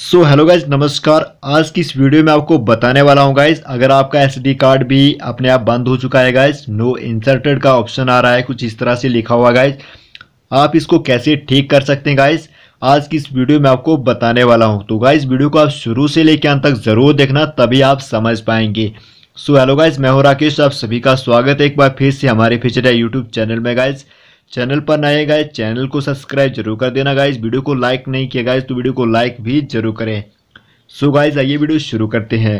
so hello guys नमस्कार आज की इस वीडियो में आपको बताने वाला हूँ गाइज अगर आपका एस कार्ड भी अपने आप बंद हो चुका है गाइज नो इंसर्टेड का ऑप्शन आ रहा है कुछ इस तरह से लिखा हुआ गाइज आप इसको कैसे ठीक कर सकते हैं गाइज आज की इस वीडियो में आपको बताने वाला हूँ तो गाइज वीडियो को आप शुरू से लेकर अंत तक ज़रूर देखना तभी आप समझ पाएंगे सो हेलो गाइज मैं हूँ राकेश आप सभी का स्वागत है एक बार फिर से हमारे फिचर यूट्यूब चैनल में गाइज़ चैनल पर नए गाइज चैनल को सब्सक्राइब जरूर कर देना गाइज वीडियो को लाइक नहीं किया गाइज तो वीडियो को लाइक भी जरूर करें सो गाइज आइए वीडियो शुरू करते हैं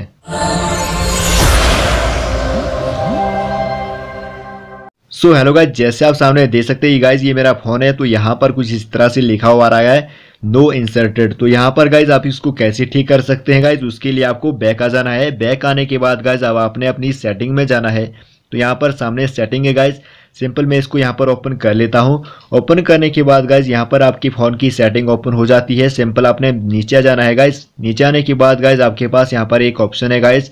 सो हेलो गाइज जैसे आप सामने देख सकते हैं गाइज ये मेरा फ़ोन है तो यहाँ पर कुछ इस तरह से लिखा हुआ आ रहा है नो इंसर्टेड तो यहाँ पर गाइज आप इसको कैसे ठीक कर सकते हैं गाइज उसके लिए आपको बैक आ जाना है बैक आने के बाद गाइज अब आपने अपनी सेटिंग में जाना है तो यहाँ पर सामने सेटिंग है गाइज़ सिंपल मैं इसको यहाँ पर ओपन कर लेता हूँ ओपन करने के बाद गाइज यहाँ पर आपकी फ़ोन की सेटिंग ओपन हो जाती है सिंपल आपने नीचे जाना है गाइज नीचे आने के बाद गाइज आपके पास यहाँ पर एक ऑप्शन है गाइज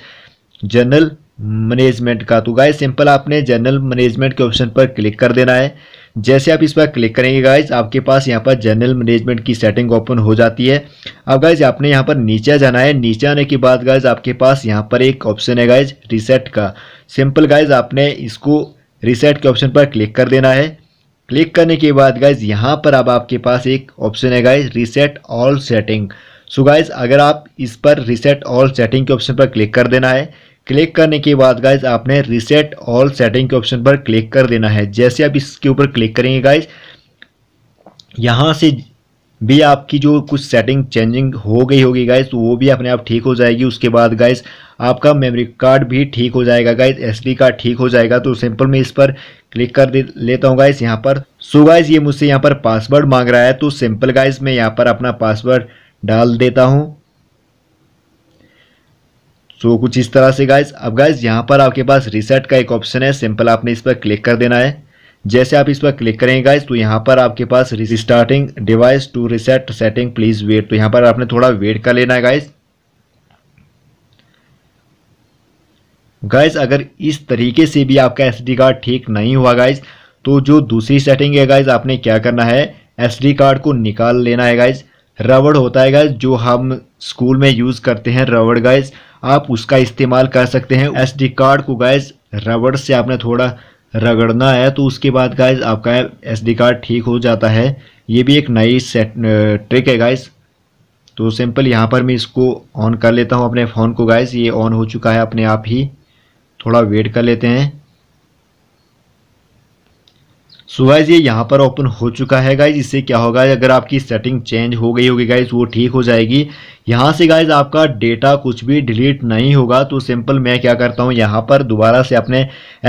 जनरल मैनेजमेंट का तो गाइज सिंपल आपने जनरल मैनेजमेंट के ऑप्शन पर क्लिक कर देना है जैसे आप इस पर क्लिक करेंगे गाइज आपके पास यहाँ पर जनरल मैनेजमेंट की सेटिंग ओपन हो जाती है अब गाइज आपने यहाँ पर नीचे जाना है नीचे आने के बाद गाइज आपके पास यहाँ पर एक ऑप्शन है गाइज रिसेट का सिंपल गाइज आपने इसको रीसेट के ऑप्शन पर क्लिक कर देना है क्लिक करने के बाद गाइज यहाँ पर अब आपके पास एक ऑप्शन है guys reset all setting so guys अगर आप इस पर रीसेट ऑल सेटिंग के ऑप्शन पर क्लिक कर देना है क्लिक करने के बाद गाइज आपने रीसेट ऑल सेटिंग के ऑप्शन पर क्लिक कर देना है जैसे आप इसके ऊपर क्लिक करेंगे गाइज यहाँ से भी आपकी जो कुछ सेटिंग चेंजिंग हो गई होगी गाइज तो वो भी अपने आप ठीक हो जाएगी उसके बाद गाइज आपका मेमोरी कार्ड भी ठीक हो जाएगा गाइज एसडी कार्ड ठीक हो जाएगा तो सिंपल मैं इस पर क्लिक कर लेता हूँ गाइस यहाँ पर सो so गाइज ये मुझसे यहाँ पर पासवर्ड मांग रहा है तो सिंपल गाइज मैं यहाँ पर अपना पासवर्ड डाल देता हूँ सो so, कुछ इस तरह से गाइज अब गाइज यहाँ पर आपके पास रिसेट का एक ऑप्शन है सिंपल आपने इस पर क्लिक कर देना है जैसे आप इस पर क्लिक करेंगे तो यहाँ पर आपके पास restarting device to reset setting please wait तो यहाँ पर आपने थोड़ा वेट कर लेना है गाइस गाइस अगर इस तरीके से भी आपका एस कार्ड ठीक नहीं हुआ गाइस तो जो दूसरी सेटिंग है गाइज आपने क्या करना है एस कार्ड को निकाल लेना है गाइज रबड़ होता है गाइज जो हम स्कूल में यूज़ करते हैं रबड़ गाइज आप उसका इस्तेमाल कर सकते हैं एस कार्ड को गाइज रबड़ से आपने थोड़ा रगड़ना है तो उसके बाद गाइज आपका एस डी कार्ड ठीक हो जाता है ये भी एक नई सेट ट्रिक है गाइज तो सिंपल यहाँ पर मैं इसको ऑन कर लेता हूँ अपने फ़ोन को गाइज ये ऑन हो चुका है अपने आप ही थोड़ा वेट कर लेते हैं सो गाइज ये यहाँ पर ओपन हो चुका है गाइज इससे क्या होगा अगर आपकी सेटिंग चेंज हो गई होगी गाइज वो ठीक हो जाएगी यहाँ से गाइज आपका डेटा कुछ भी डिलीट नहीं होगा तो सिंपल मैं क्या करता हूँ यहाँ पर दोबारा से अपने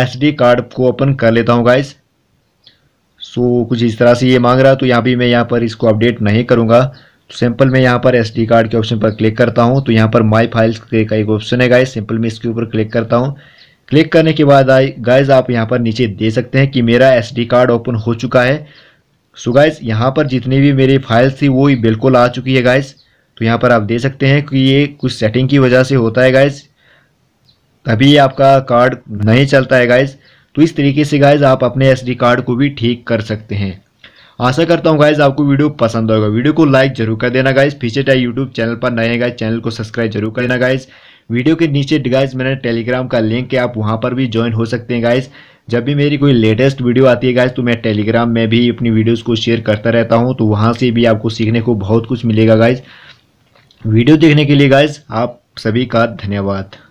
एस कार्ड को ओपन कर लेता हूँ गाइज सो कुछ इस तरह से ये मांग रहा है तो यहाँ भी मैं यहाँ पर इसको अपडेट नहीं करूँगा तो सिंपल मैं यहाँ पर एस कार्ड के ऑप्शन पर क्लिक करता हूँ तो यहाँ पर माई फाइल्स का एक ऑप्शन है गाइज सिंपल मैं इसके ऊपर क्लिक करता हूँ क्लिक करने के बाद आई गाइज आप यहाँ पर नीचे दे सकते हैं कि मेरा एस कार्ड ओपन हो चुका है सो गाइज यहाँ पर जितनी भी मेरी फाइल्स थी वो बिल्कुल आ चुकी है गाइज़ तो यहाँ पर आप दे सकते हैं कि ये कुछ सेटिंग की वजह से होता है गाइज़ तभी आपका कार्ड नहीं चलता है गाइज़ तो इस तरीके से गाइज़ आप अपने एस कार्ड को भी ठीक कर सकते हैं आशा करता हूँ गाइज़ आपको वीडियो पसंद होगा वीडियो को लाइक जरूर कर देना guys feature time YouTube channel पर नए गाइज चैनल को सब्सक्राइब जरूर कर देना गाइज़ वीडियो के नीचे गाइज मैंने टेलीग्राम का लिंक है आप वहाँ पर भी ज्वाइन हो सकते हैं गाइज जब भी मेरी कोई लेटेस्ट वीडियो आती है गाइज तो मैं टेलीग्राम में भी अपनी वीडियोज़ को शेयर करता रहता हूँ तो वहाँ से भी आपको सीखने को बहुत कुछ मिलेगा गाइज वीडियो देखने के लिए गाइज आप सभी का धन्यवाद